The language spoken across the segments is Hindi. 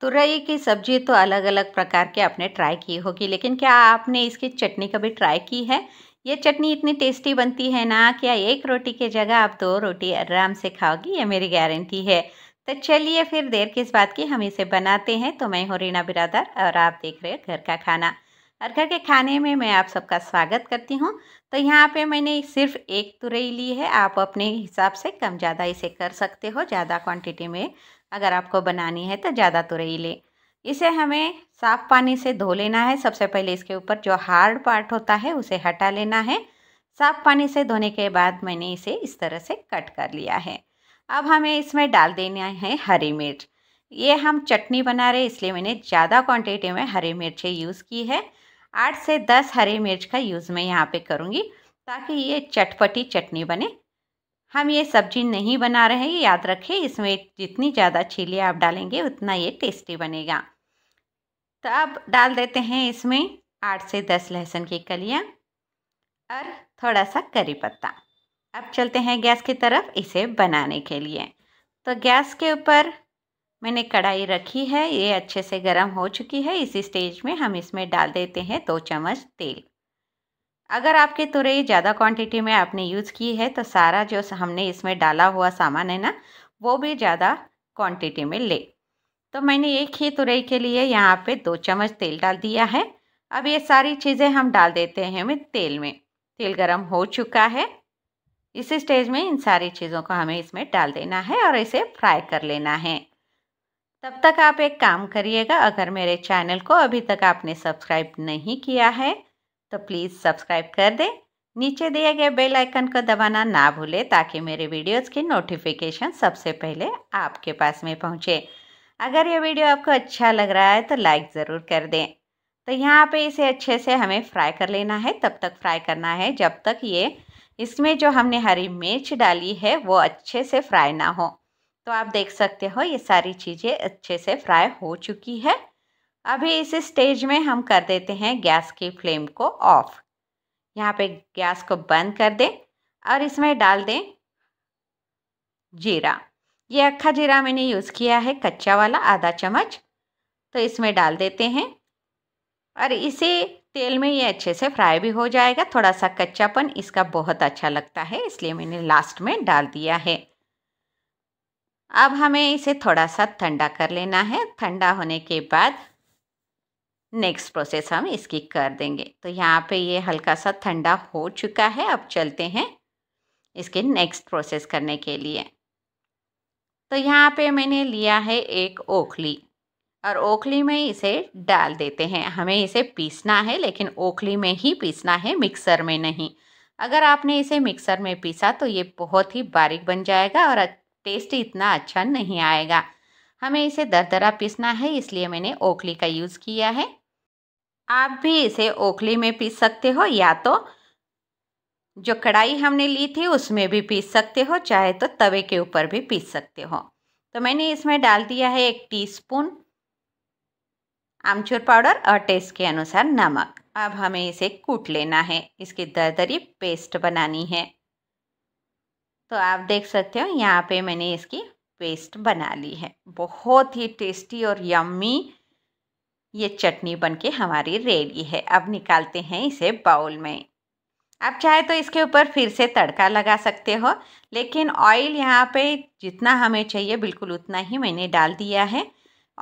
तुरई तो की सब्जी तो अलग अलग प्रकार के आपने ट्राई की होगी लेकिन क्या आपने इसकी चटनी कभी ट्राई की है ये चटनी इतनी टेस्टी बनती है ना क्या एक रोटी के जगह आप दो रोटी आराम से खाओगी ये मेरी गारंटी है तो चलिए फिर देर किस बात की हम इसे बनाते हैं तो मैं हूँ रीना बिरादर और आप देख रहे हैं घर का खाना और घर के खाने में मैं आप सबका स्वागत करती हूँ तो यहाँ पे मैंने सिर्फ एक तुरई ली है आप अपने हिसाब से कम ज़्यादा इसे कर सकते हो ज़्यादा क्वांटिटी में अगर आपको बनानी है तो ज़्यादा तुरई तो ले इसे हमें साफ़ पानी से धो लेना है सबसे पहले इसके ऊपर जो हार्ड पार्ट होता है उसे हटा लेना है साफ़ पानी से धोने के बाद मैंने इसे इस तरह से कट कर लिया है अब हमें इसमें डाल देना है हरी मिर्च ये हम चटनी बना रहे इसलिए मैंने ज़्यादा क्वांटिटी में हरी मिर्चें यूज़ की है आठ से दस हरी मिर्च का यूज़ मैं यहाँ पे करूँगी ताकि ये चटपटी चटनी बने हम ये सब्जी नहीं बना रहे हैं याद रखें इसमें जितनी ज़्यादा चिली आप डालेंगे उतना ये टेस्टी बनेगा तो अब डाल देते हैं इसमें आठ से दस लहसुन की कलियाँ और थोड़ा सा करी पत्ता अब चलते हैं गैस की तरफ इसे बनाने के लिए तो गैस के ऊपर मैंने कढ़ाई रखी है ये अच्छे से गर्म हो चुकी है इसी स्टेज में हम इसमें डाल देते हैं दो चम्मच तेल अगर आपके तुरई ज़्यादा क्वांटिटी में आपने यूज़ की है तो सारा जो हमने इसमें डाला हुआ सामान है ना वो भी ज़्यादा क्वांटिटी में ले तो मैंने एक ही तुरई के लिए यहाँ पे दो चम्मच तेल डाल दिया है अब ये सारी चीज़ें हम डाल देते हैं हमें तेल में तेल गर्म हो चुका है इस स्टेज में इन सारी चीज़ों को हमें इसमें डाल देना है और इसे फ्राई कर लेना है तब तक आप एक काम करिएगा अगर मेरे चैनल को अभी तक आपने सब्सक्राइब नहीं किया है तो प्लीज़ सब्सक्राइब कर दें नीचे दिए गए बेल आइकन को दबाना ना भूलें ताकि मेरे वीडियोस की नोटिफिकेशन सबसे पहले आपके पास में पहुंचे अगर ये वीडियो आपको अच्छा लग रहा है तो लाइक ज़रूर कर दें तो यहाँ पे इसे अच्छे से हमें फ्राई कर लेना है तब तक फ्राई करना है जब तक ये इसमें जो हमने हरी मिर्च डाली है वो अच्छे से फ्राई ना हो तो आप देख सकते हो ये सारी चीज़ें अच्छे से फ्राई हो चुकी है अभी इस स्टेज में हम कर देते हैं गैस की फ्लेम को ऑफ यहाँ पे गैस को बंद कर दें और इसमें डाल दें जीरा ये अक्खा जीरा मैंने यूज़ किया है कच्चा वाला आधा चम्मच तो इसमें डाल देते हैं और इसे तेल में ये अच्छे से फ्राई भी हो जाएगा थोड़ा सा कच्चापन इसका बहुत अच्छा लगता है इसलिए मैंने लास्ट में डाल दिया है अब हमें इसे थोड़ा सा ठंडा कर लेना है ठंडा होने के बाद नेक्स्ट प्रोसेस हम इसकी कर देंगे तो यहाँ पे ये हल्का सा ठंडा हो चुका है अब चलते हैं इसके नेक्स्ट प्रोसेस करने के लिए तो यहाँ पे मैंने लिया है एक ओखली और ओखली में इसे डाल देते हैं हमें इसे पीसना है लेकिन ओखली में ही पीसना है मिक्सर में नहीं अगर आपने इसे मिक्सर में पीसा तो ये बहुत ही बारीक बन जाएगा और टेस्ट इतना अच्छा नहीं आएगा हमें इसे दरदरा पीसना है इसलिए मैंने ओखली का यूज़ किया है आप भी इसे ओखली में पीस सकते हो या तो जो कढ़ाई हमने ली थी उसमें भी पीस सकते हो चाहे तो तवे के ऊपर भी पीस सकते हो तो मैंने इसमें डाल दिया है एक टीस्पून आमचूर पाउडर और टेस्ट के अनुसार नमक अब हमें इसे कूट लेना है इसकी दरदरी पेस्ट बनानी है तो आप देख सकते हो यहाँ पे मैंने इसकी पेस्ट बना ली है बहुत ही टेस्टी और यम्मी ये चटनी बनके हमारी रेडी है अब निकालते हैं इसे बाउल में आप चाहे तो इसके ऊपर फिर से तड़का लगा सकते हो लेकिन ऑयल यहाँ पे जितना हमें चाहिए बिल्कुल उतना ही मैंने डाल दिया है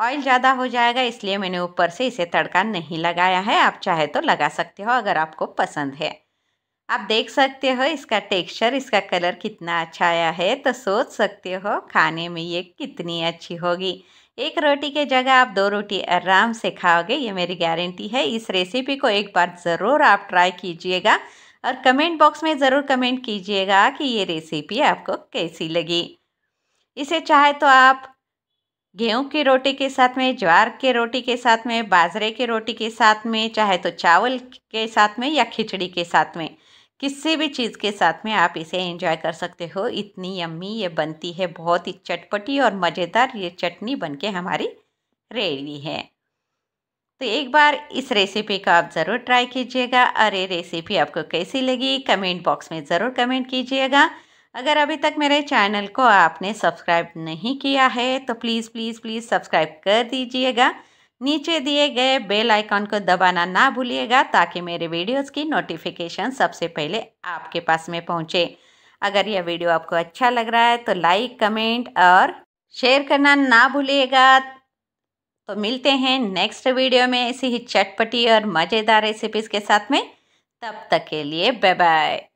ऑयल ज़्यादा हो जाएगा इसलिए मैंने ऊपर से इसे तड़का नहीं लगाया है आप चाहे तो लगा सकते हो अगर आपको पसंद है आप देख सकते हो इसका टेक्सचर इसका कलर कितना अच्छा आया है तो सोच सकते हो खाने में ये कितनी अच्छी होगी एक रोटी के जगह आप दो रोटी आराम से खाओगे ये मेरी गारंटी है इस रेसिपी को एक बार ज़रूर आप ट्राई कीजिएगा और कमेंट बॉक्स में ज़रूर कमेंट कीजिएगा कि ये रेसिपी आपको कैसी लगी इसे चाहे तो आप गेहूं की रोटी के साथ में ज्वार के रोटी के साथ में बाजरे के रोटी के साथ में चाहे तो चावल के साथ में या खिचड़ी के साथ में किसी भी चीज़ के साथ में आप इसे एंजॉय कर सकते हो इतनी यम्मी ये बनती है बहुत ही चटपटी और मज़ेदार ये चटनी बनके हमारी रेडी है तो एक बार इस रेसिपी का आप ज़रूर ट्राई कीजिएगा अरे रेसिपी आपको कैसी लगी कमेंट बॉक्स में ज़रूर कमेंट कीजिएगा अगर अभी तक मेरे चैनल को आपने सब्सक्राइब नहीं किया है तो प्लीज़ प्लीज़ प्लीज़ सब्सक्राइब कर दीजिएगा नीचे दिए गए बेल आइकॉन को दबाना ना भूलिएगा ताकि मेरे वीडियोस की नोटिफिकेशन सबसे पहले आपके पास में पहुंचे अगर यह वीडियो आपको अच्छा लग रहा है तो लाइक कमेंट और शेयर करना ना भूलिएगा तो मिलते हैं नेक्स्ट वीडियो में ऐसी ही चटपटी और मज़ेदार रेसिपीज़ के साथ में तब तक के लिए बाय बाय